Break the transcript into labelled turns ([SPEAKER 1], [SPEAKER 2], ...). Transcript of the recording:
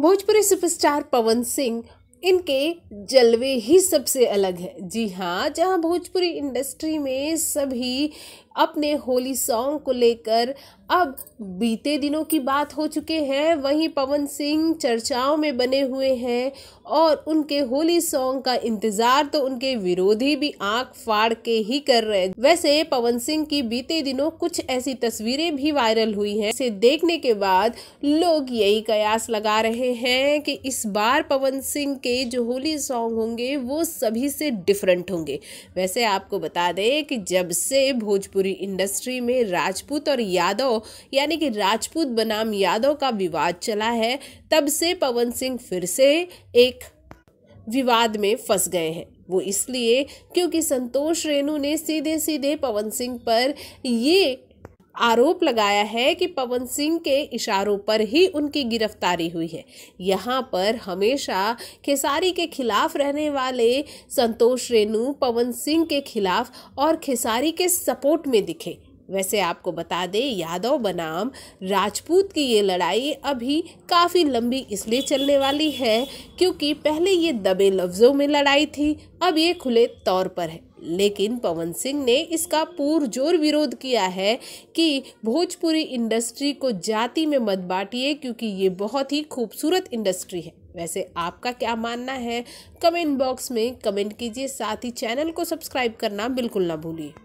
[SPEAKER 1] Bhojpuri superstar पवन सिंह इनके जलवे ही सबसे अलग है जी हाँ जहाँ भोजपुरी इंडस्ट्री में सभी अपने होली सॉन्ग को लेकर अब बीते दिनों की बात हो चुके हैं वहीं पवन सिंह चर्चाओं में बने हुए हैं और उनके होली सॉन्ग का इंतजार तो उनके विरोधी भी आंख फाड़ के ही कर रहे हैं वैसे पवन सिंह की बीते दिनों कुछ ऐसी तस्वीरें भी वायरल हुई हैं इसे देखने के बाद लोग यही कयास लगा रहे हैं कि इस बार पवन सिंह के के जो होली सॉन्ग होंगे वो सभी से डिफरेंट होंगे वैसे आपको बता दें कि जब से भोजपुरी इंडस्ट्री में राजपूत और यादव यानी कि राजपूत बनाम यादव का विवाद चला है तब से पवन सिंह फिर से एक विवाद में फंस गए हैं वो इसलिए क्योंकि संतोष रेणु ने सीधे सीधे पवन सिंह पर ये आरोप लगाया है कि पवन सिंह के इशारों पर ही उनकी गिरफ्तारी हुई है यहाँ पर हमेशा खेसारी के खिलाफ रहने वाले संतोष रेणु पवन सिंह के खिलाफ और खेसारी के सपोर्ट में दिखे वैसे आपको बता दें यादव बनाम राजपूत की ये लड़ाई अभी काफ़ी लंबी इसलिए चलने वाली है क्योंकि पहले ये दबे लफ्ज़ों में लड़ाई थी अब ये खुले तौर पर है लेकिन पवन सिंह ने इसका पुरजोर विरोध किया है कि भोजपुरी इंडस्ट्री को जाति में मत बांटिए क्योंकि ये बहुत ही खूबसूरत इंडस्ट्री है वैसे आपका क्या मानना है कमेंट बॉक्स में कमेंट कीजिए साथ ही चैनल को सब्सक्राइब करना बिल्कुल ना भूलिए